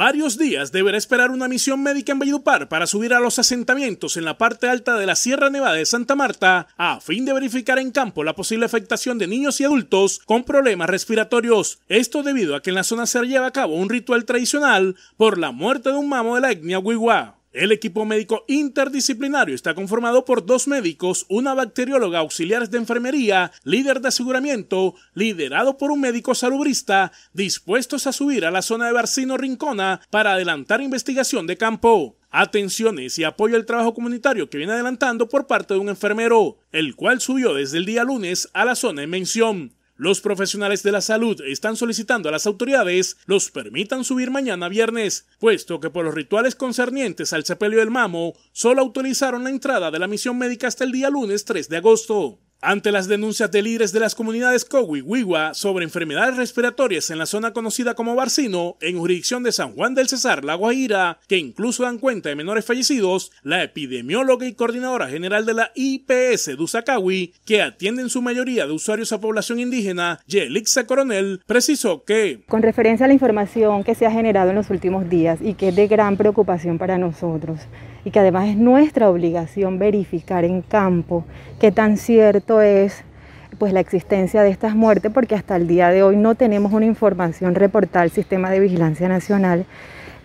Varios días deberá esperar una misión médica en Valledupar para subir a los asentamientos en la parte alta de la Sierra Nevada de Santa Marta a fin de verificar en campo la posible afectación de niños y adultos con problemas respiratorios. Esto debido a que en la zona se lleva a cabo un ritual tradicional por la muerte de un mamo de la etnia Wiwa. El equipo médico interdisciplinario está conformado por dos médicos, una bacterióloga, auxiliares de enfermería, líder de aseguramiento, liderado por un médico salubrista, dispuestos a subir a la zona de Barcino Rincona para adelantar investigación de campo atenciones y apoyo al trabajo comunitario que viene adelantando por parte de un enfermero, el cual subió desde el día lunes a la zona en mención. Los profesionales de la salud están solicitando a las autoridades los permitan subir mañana viernes, puesto que por los rituales concernientes al sepelio del mamo, solo autorizaron la entrada de la misión médica hasta el día lunes 3 de agosto. Ante las denuncias de líderes de las comunidades Cowi Wiwa sobre enfermedades respiratorias en la zona conocida como Barcino, en jurisdicción de San Juan del Cesar, La Guajira, que incluso dan cuenta de menores fallecidos, la epidemióloga y coordinadora general de la IPS Dusacawi, que atiende en su mayoría de usuarios a población indígena, Yelixa Coronel, precisó que. Con referencia a la información que se ha generado en los últimos días y que es de gran preocupación para nosotros, y que además es nuestra obligación verificar en campo qué tan cierto es pues la existencia de estas muertes porque hasta el día de hoy no tenemos una información reportada al Sistema de Vigilancia Nacional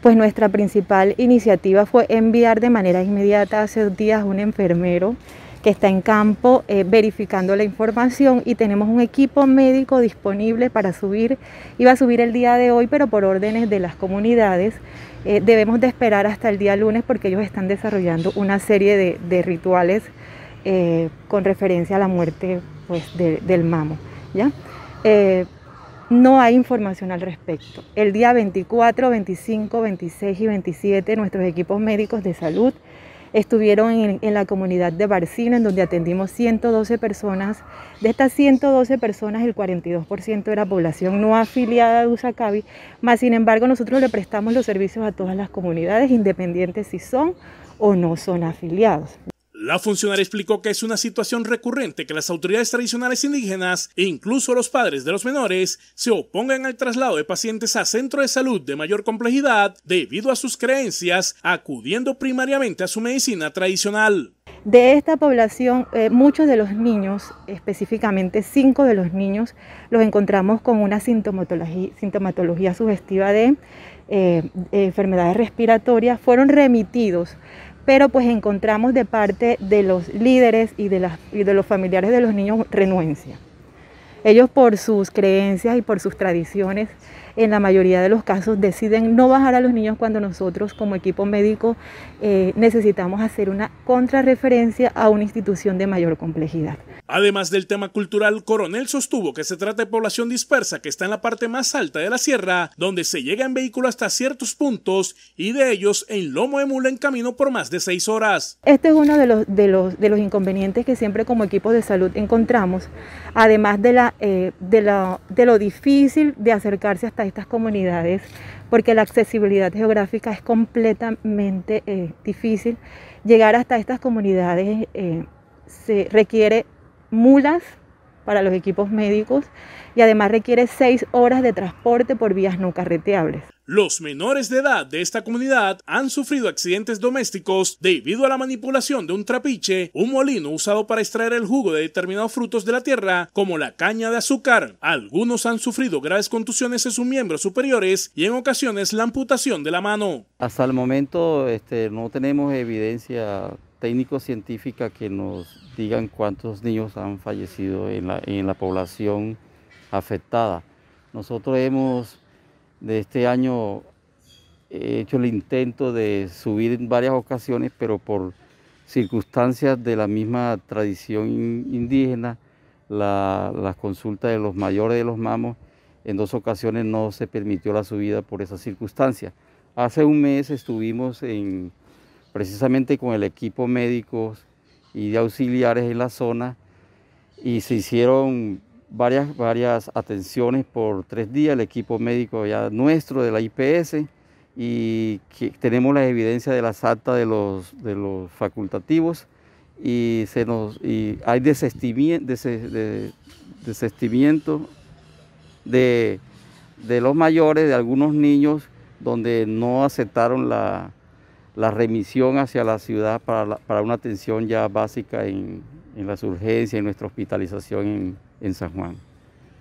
pues nuestra principal iniciativa fue enviar de manera inmediata hace días un enfermero que está en campo eh, verificando la información y tenemos un equipo médico disponible para subir, iba a subir el día de hoy, pero por órdenes de las comunidades. Eh, debemos de esperar hasta el día lunes porque ellos están desarrollando una serie de, rituales eh, con referencia a la muerte pues, del mamo. ¿ya? no hay información al respecto. El día 24, 25, 26 y 27 nuestros equipos médicos de salud Estuvieron en, la comunidad de Barcina, en donde atendimos 112 personas. De estas 112 personas, el 42% era población no afiliada a USACABI, más sin embargo nosotros le prestamos los servicios a todas las comunidades, independientes si son o no son afiliados. La funcionaria explicó que es una situación recurrente que las autoridades tradicionales indígenas, e incluso los padres de los menores, se opongan al traslado de pacientes a centros de salud de mayor complejidad debido a sus creencias, acudiendo primariamente a su medicina tradicional. De esta población, eh, muchos de los niños, específicamente cinco de los niños, los encontramos con una sintomatología, sintomatología sugestiva de eh, enfermedades respiratorias, fueron remitidos pero pues encontramos de parte de los líderes y de, las, y de los familiares de los niños renuencia. Ellos por sus creencias y por sus tradiciones en la mayoría de los casos deciden no bajar a los niños cuando nosotros como equipo médico eh, necesitamos hacer una contrarreferencia a una institución de mayor complejidad. Además del tema cultural, Coronel sostuvo que se trata de población dispersa que está en la parte más alta de la sierra, donde se llega en vehículo hasta ciertos puntos y de ellos en Lomo de Mula en camino por más de seis horas. Este es uno de los, de los, de los inconvenientes que siempre como equipo de salud encontramos, además de, eh, de, de lo difícil de acercarse hasta estas comunidades porque la accesibilidad geográfica es completamente eh, difícil. Llegar hasta estas comunidades eh, se requiere mulas para los equipos médicos y además requiere seis horas de transporte por vías no carreteables. Los menores de edad de esta comunidad han sufrido accidentes domésticos debido a la manipulación de un trapiche, un molino usado para extraer el jugo de determinados frutos de la tierra, como la caña de azúcar. Algunos han sufrido graves contusiones en sus miembros superiores y en ocasiones la amputación de la mano. Hasta el momento este, no tenemos evidencia técnico-científica que nos digan cuántos niños han fallecido en la, en la población afectada. Nosotros hemos de este año he hecho el intento de subir en varias ocasiones, pero por circunstancias de la misma tradición indígena, la, consulta de los mayores de los mamos, en dos ocasiones no se permitió la subida por esas circunstancia. Hace un mes estuvimos en, precisamente con el equipo médico y de auxiliares en la zona y se hicieron varias, varias atenciones por tres días, el equipo médico ya nuestro de la IPS y que tenemos la evidencia de las actas de los, de los facultativos y, se nos, y hay desistimiento desestimiento de, los mayores, de algunos niños, donde no aceptaron la, remisión hacia la ciudad para, para, una atención ya básica en, en las urgencias, en nuestra hospitalización en, en San Juan.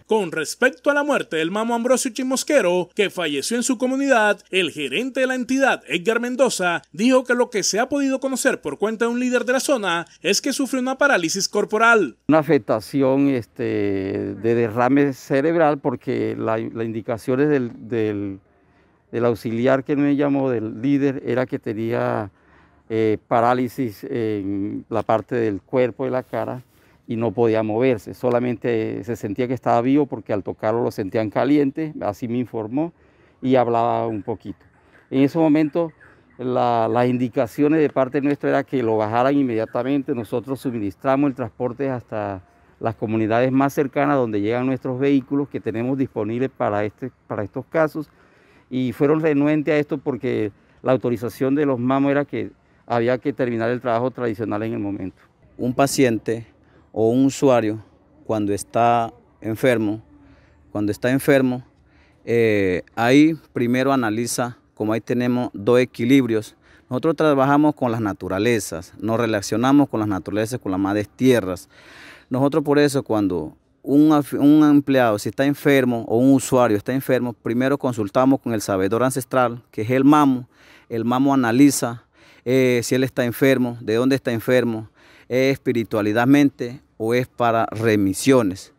Con respecto a la muerte del mamo Ambrosio Chimosquero, que falleció en su comunidad, el gerente de la entidad, Edgar Mendoza, dijo que lo que se ha podido conocer por cuenta de un líder de la zona es que sufrió una parálisis corporal. Una afectación este, de derrame cerebral porque las la indicaciones del, del, auxiliar que me llamó, del líder, era que tenía eh, parálisis en la parte del cuerpo y la cara y no podía moverse, solamente se sentía que estaba vivo porque al tocarlo lo sentían caliente, así me informó y hablaba un poquito. En ese momento las indicaciones de parte nuestra era que lo bajaran inmediatamente, nosotros suministramos el transporte hasta las comunidades más cercanas donde llegan nuestros vehículos que tenemos disponibles para, este, para estos casos y fueron renuentes a esto porque la autorización de los MAMO era que había que terminar el trabajo tradicional en el momento. Un paciente o un usuario cuando está enfermo, cuando está enfermo, eh, ahí primero analiza, como ahí tenemos dos equilibrios. Nosotros trabajamos con las naturalezas, nos relacionamos con las naturalezas, con las madres tierras. Nosotros por eso cuando un, empleado, si está enfermo o un usuario está enfermo, primero consultamos con el sabedor ancestral, que es el mamo. El mamo analiza eh, si él está enfermo, de dónde está enfermo, es espiritualidadmente o es para remisiones.